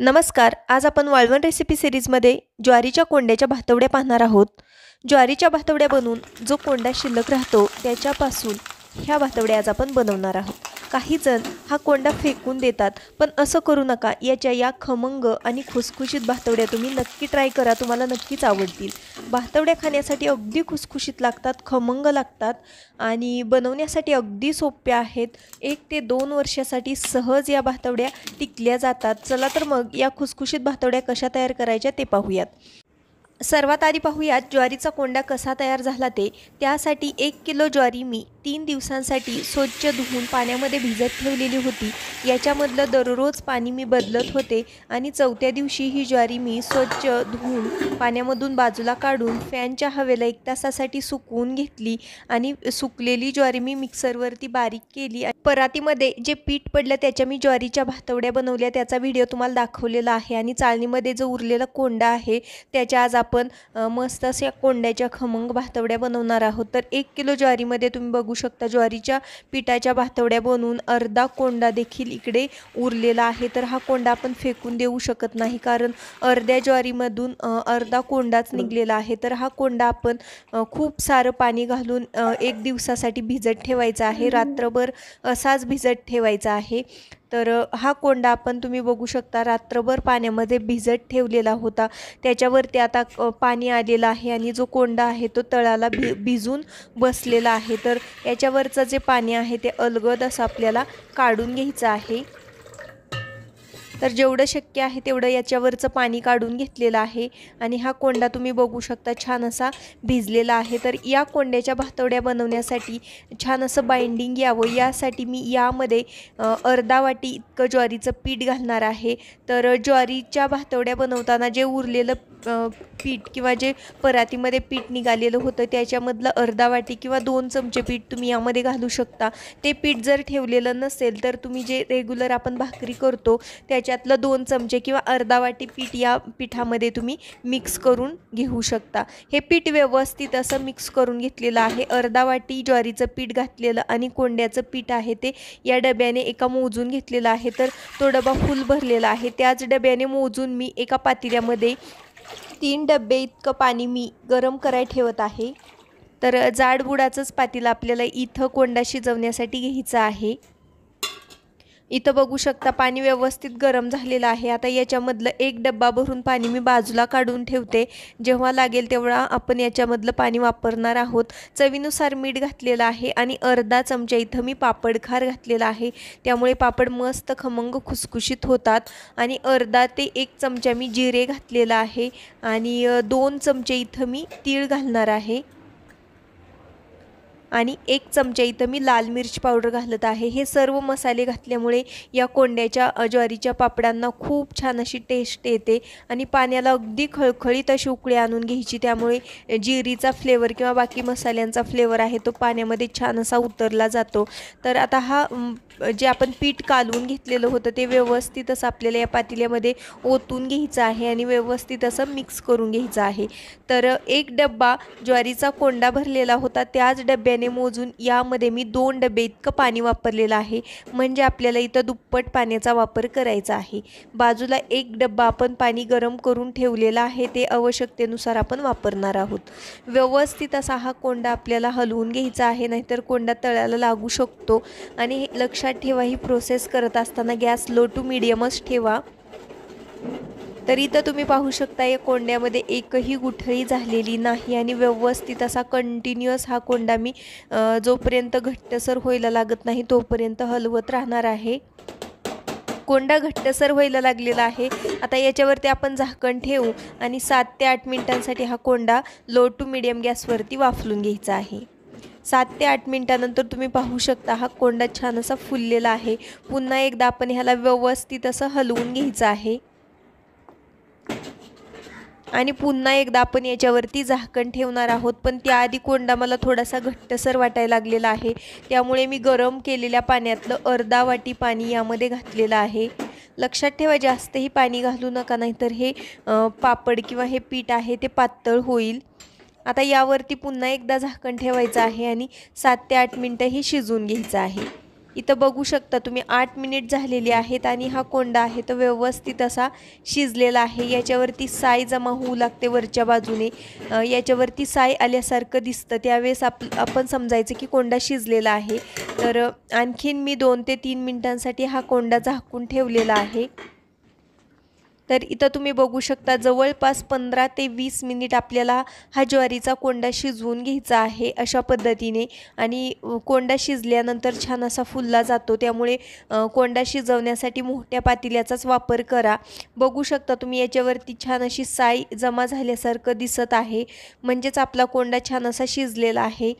नमस्कार आज आपण वाळवण रेसिपी सिरीजमध्ये ज्वारीच्या कोंड्याच्या भातवड्या पाहणार आहोत ज्वारीच्या भातवड्या बनवून जो कोंडा शिल्लक राहतो त्याच्यापासून ह्या भातवड्या आज आपण बनवणार आहोत काहीजण हा कोंडा फेकून देतात पण असं करू नका याच्या या खमंग आणि खुसखुशीत भातवड्या तुम्ही नक्की ट्राय करा तुम्हाला नक्कीच आवडतील भातवड्या खाण्यासाठी अगदी खुसखुशीत लागतात खमंग लागतात आणि बनवण्यासाठी अगदी सोप्या आहेत एक ते दोन वर्षासाठी सहज या भातवड्या टिकल्या जातात चला तर मग या खुसखुशीत भातवड्या कशा तयार करायच्या ते पाहूयात सर्वात आधी पाहूयात ज्वारीचा कोंडा कसा तयार झाला ते त्यासाठी एक किलो ज्वारी मी तीन दिवसांसाठी स्वच्छ धुवून पाण्यामध्ये भिजत ठेवलेली होती याच्यामधलं दररोज पाणी मी बदलत होते आणि चौथ्या दिवशी ही ज्वारी मी स्वच्छ धुवून पाण्यामधून बाजूला काढून फॅनच्या हवेला एक तासासाठी सुकवून घेतली आणि सुकलेली ज्वारी मी मिक्सरवरती बारीक केली परातीमध्ये जे पीठ पडलं त्याच्या मी ज्वारीच्या भातवड्या बनवल्या त्याचा व्हिडिओ तुम्हाला दाखवलेला आहे आणि चाळणीमध्ये जो उरलेला कोंडा आहे त्याच्या आज आपण मस्त अशा कोंड्याच्या खमंग भातवड्या बनवणार आहोत तर एक किलो ज्वारीमध्ये तुम्ही बघू बघू शकता ज्वारीच्या पिठाच्या भातवड्या बनवून अर्धा कोंडा देखील इकडे उरलेला आहे तर हा कोंडा आपण फेकून देऊ शकत नाही कारण अर्ध्या ज्वारीमधून अर्धा कोंडाच निघलेला आहे तर हा कोंडा आपण खूप सारं पाणी घालून एक दिवसासाठी भिजत ठेवायचा आहे रात्रभर असाच भिजत ठेवायचा आहे तर हा कोंडा आपण तुम्ही बघू शकता रात्रभर पाण्यामध्ये भिजत ठेवलेला होता त्याच्यावरती आता पाणी आलेलं आहे आणि जो कोंडा आहे तो तळाला भि भिजून बसलेला आहे तर याच्यावरचं जे पाणी आहे ते अलगद असं आपल्याला काढून घ्यायचं आहे तर जेवढं शक्य आहे तेवढं याच्यावरचं पाणी काढून घेतलेलं आहे आणि हा कोंडा तुम्ही बघू शकता छान असा भिजलेला आहे तर या कोंड्याच्या भातवड्या बनवण्यासाठी छान असं बाइंडिंग यावं यासाठी मी यामध्ये अर्धा वाटी इतकं ज्वारीचं पीठ घालणार आहे तर ज्वारीच्या भातवड्या बनवताना जे उरलेलं पीठ किंवा जे परातीमध्ये पीठ निघालेलं होतं त्याच्यामधलं अर्धा वाटी किंवा दोन चमचे पीठ तुम्ही यामध्ये घालू शकता ते पीठ जर ठेवलेलं नसेल तर तुम्ही जे रेग्युलर आपण भाकरी करतो त्याच्यातलं दोन चमचे किंवा अर्धा वाटी पीठ या पिठामध्ये तुम्ही मिक्स करून घेऊ शकता हे पीठ व्यवस्थित असं मिक्स करून घेतलेलं आहे अर्धा वाटी ज्वारीचं पीठ घातलेलं आणि कोंड्याचं पीठ आहे ते या डब्याने एका मोजून घेतलेलं आहे तर तो डबा फुल भरलेला आहे त्याच डब्याने मोजून मी एका पातिऱ्यामध्ये तीन डबे इतकं पाणी मी गरम कराय ठेवत आहे तर जाडबुडाचंच पातील आपल्याला इथं कोंडा शिजवण्यासाठी घ्यायचं आहे इथं बघू शकता पाणी व्यवस्थित गरम झालेलं आहे आता याच्यामधलं एक डब्बा भरून पाणी मी बाजूला काढून ठेवते जेव्हा लागेल तेव्हा आपण याच्यामधलं पाणी वापरणार आहोत चवीनुसार मीठ घातलेलं आहे आणि अर्धा चमचा इथं मी पापड खार घातलेला आहे त्यामुळे पापड मस्त खमंग खुसखुशीत होतात आणि अर्धा ते एक चमचा मी जिरे घातलेला आहे आणि दोन चमचे इथं मी तीळ घालणार आहे आणि एक चमचा इथं मी लाल मिरची पावडर घालत आहे हे सर्व मसाले घातल्यामुळे या कोंड्याच्या ज्वारीच्या पापडांना खूप छान अशी टेस्ट येते आणि पाण्याला अगदी खळखळीत अशी उकळी आणून घ्यायची त्यामुळे जिरीचा फ्लेवर किंवा बाकी मसाल्यांचा फ्लेवर आहे तो पाण्यामध्ये छान असा उतरला जातो तर आता हा जे आपण पीठ कालवून घेतलेलं होतं ते व्यवस्थित असं आपल्याला या पातेल्यामध्ये ओतून घ्यायचं आहे आणि व्यवस्थित असं मिक्स करून घ्यायचं आहे तर एक डब्बा ज्वारीचा कोंडा भरलेला होता त्याच डब्याने मोजून यामध्ये मी दोन डबे इतकं पाणी वापरलेलं आहे म्हणजे आपल्याला इथं दुप्पट पाण्याचा वापर करायचा आहे बाजूला एक डब्बा आपण पाणी गरम करून ठेवलेला आहे ते आवश्यकतेनुसार आपण वापरणार आहोत व्यवस्थित असा हा कोंडा आपल्याला हलवून घ्यायचा आहे नाहीतर कोंडा तळ्याला लागू शकतो आणि लक्ष लक्षात ठेवा ही प्रोसेस करत असताना गॅस लो टू मिडियमच ठेवा तरी तर तुम्ही पाहू शकता या कोंड्यामध्ये एकही गुठळी झालेली नाही आणि व्यवस्थित असा कंटिन्युअस हा कोंडा मी जोपर्यंत घट्टसर व्हायला लागत नाही तोपर्यंत हलवत राहणार आहे कोंडा घट्टसर व्हायला लागलेला आहे आता याच्यावरती आपण झाकण ठेवू आणि सात ते आठ मिनिटांसाठी हा कोंडा लो टू मिडियम गॅसवरती वाफलून घ्यायचा आहे सात ते आठ मिनटानंतर तुम्ही पाहू शकता हा कोंडा छान असा फुललेला आहे पुन्हा एकदा आपण ह्याला व्यवस्थित असं हलवून घ्यायचं आहे आणि पुन्हा एकदा आपण याच्यावरती झाकण ठेवणार आहोत पण त्याआधी कोंडा मला थोडासा घट्टसर वाटायला लागलेला आहे त्यामुळे मी गरम केलेल्या पाण्यातलं अर्धा वाटी पाणी यामध्ये घातलेलं आहे लक्षात ठेवा जास्तही पाणी घालू नका नाहीतर हे पापड किंवा हे पीठ आहे ते पातळ होईल आता यावरती पुन्हा एकदा झाकण ठेवायचं आहे आणि सात ते आठ मिनटंही हे शिजवून घ्यायचं आहे इथं बघू शकता तुम्ही आठ मिनिट झालेली आहेत आणि हा कोंडा आहे तो व्यवस्थित असा शिजलेला आहे याच्यावरती साय जमा होऊ लागते वरच्या बाजूने याच्यावरती साय आल्यासारखं दिसतं त्यावेळेस आप आपण समजायचं की कोंडा शिजलेला आहे तर आणखीन मी दोन ते तीन मिनटांसाठी हा कोंडा झाकून ठेवलेला आहे तर इथं तुम्ही बघू शकता जवळपास पंधरा ते वीस मिनिट आपल्याला हा ज्वारीचा कोंडा शिजवून घ्यायचा आहे अशा पद्धतीने आणि कोंडा शिजल्यानंतर छान असा फुलला जातो त्यामुळे कोंडा शिजवण्यासाठी मोठ्या पातेल्याचाच वापर करा बघू शकता तुम्ही याच्यावरती छान अशी साय जमा झाल्यासारखं दिसत आहे म्हणजेच आपला कोंडा छान असा शिजलेला आहे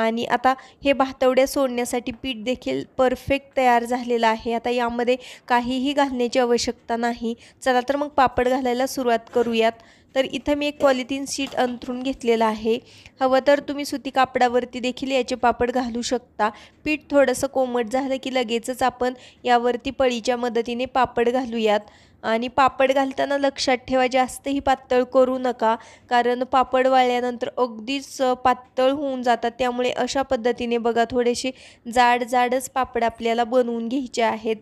आणि आता हे भातवडे सोडण्यासाठी पीठ देखील परफेक्ट तयार झालेलं आहे आता यामध्ये काहीही घालण्याची आवश्यकता नाही चला तर मग पापड घालायला सुरुवात करूयात तर इथं मी एक पॉलिथिन शीट अंथरून घेतलेलं आहे हवं तर तुम्ही सुती कापडावरती देखील याचे पापड घालू शकता पीठ थोडंसं कोमट झालं की लगेचच आपण यावरती पळीच्या मदतीने पापड घालूयात आणि पापड घालताना लक्षात ठेवा जास्तही पातळ करू नका कारण पापड वाळल्यानंतर अगदीच पातळ होऊन जातात त्यामुळे अशा पद्धतीने बघा थोडेसे जाड जाडच पापड आपल्याला बनवून घ्यायचे आहेत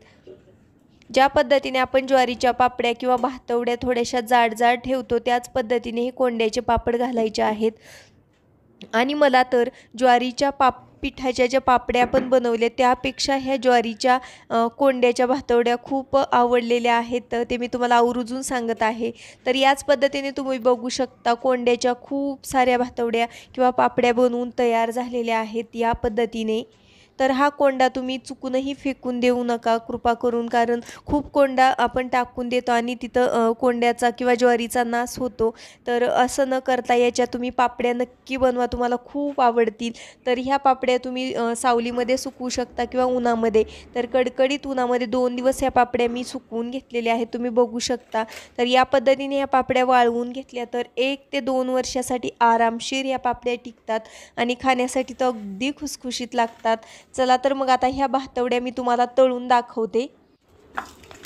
ज्या पद्धतीने आपण ज्वारीच्या पापड्या किंवा भातवड्या थोड्याशा जाड जाड ठेवतो त्याच पद्धतीने हे कोंड्याचे पापड घालायचे आहेत आणि मला तर ज्वारीच्या पाप पिठाच्या ज्या पापड्या आपण बनवल्या त्यापेक्षा ह्या ज्वारीच्या कोंड्याच्या भातवड्या खूप आवडलेल्या आहेत ते मी तुम्हाला आवर्जून सांगत आहे तर याच पद्धतीने तुम्ही बघू शकता कोंड्याच्या खूप साऱ्या भातवड्या किंवा पापड्या बनवून तयार झालेल्या आहेत या पद्धतीने तर हा कोंडा तुम्ही चुकूनही फेकून देऊ नका कृपा करून कारण खूप कोंडा आपण टाकून देतो आणि तिथं कोंड्याचा किंवा ज्वारीचा नाश होतो तर असं न करता याच्या तुम्ही पापड्या नक्की बनवा तुम्हाला खूप आवडतील तर ह्या पापड्या तुम्ही सावलीमध्ये सुकवू शकता किंवा उन्हामध्ये तर कडकडीत उन्हामध्ये दोन दिवस ह्या पापड्या मी सुकवून घेतलेल्या आहेत तुम्ही बघू शकता तर या पद्धतीने ह्या पापड्या वाळवून घेतल्या तर एक ते दोन वर्षासाठी आरामशीर ह्या पापड्या टिकतात आणि खाण्यासाठी तर अगदी खुसखुशीत लागतात चला तर मग आता ह्या भातवड्या मी तुम्हाला तळून दाखवते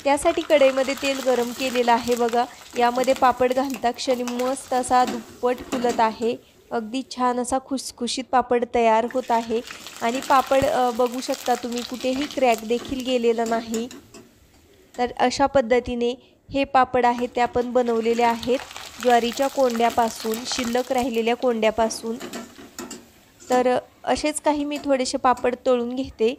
त्यासाठी कढईमध्ये तेल गरम केलेलं आहे बघा यामध्ये पापड घालता क्षणी मस्त असा दुप्पट फुलत आहे अगदी छान असा खुसखुशीत पापड तयार होत आहे आणि पापड बघू शकता तुम्ही कुठेही क्रॅक देखील गेलेला नाही तर अशा पद्धतीने हे पापड आहे ते आपण बनवलेले आहेत ज्वारीच्या कोंड्यापासून शिल्लक राहिलेल्या कोंड्यापासून तर असेच काही मी थोडेसे पापड तळून घेते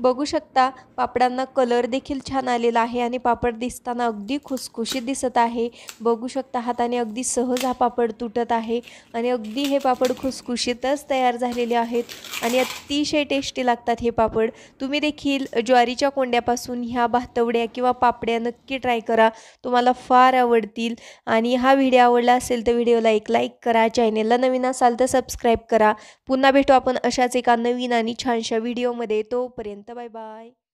बघू शकता पापडांना कलर देखील छान आलेला आहे आणि पापड दिसताना अगदी खुसखुशीत दिसत आहे बघू शकता हाताने अगदी सहज हा पापड तुटत आहे आणि अगदी हे पापड खुसखुशीतच तयार झालेले आहेत आणि अतिशय टेस्टी लागतात हे पापड तुम्ही देखील ज्वारीच्या कोंड्यापासून ह्या भातवड्या किंवा पापड्या नक्की ट्राय करा तुम्हाला फार आवडतील आणि हा व्हिडिओ आवडला असेल तर व्हिडिओला एक लाईक करा चॅनेलला नवीन असाल तर सबस्क्राईब करा पुन्हा भेटू आपण अशाच एका नवीन आणि छानशा व्हिडिओमध्ये तोपर्यंत バイバイ。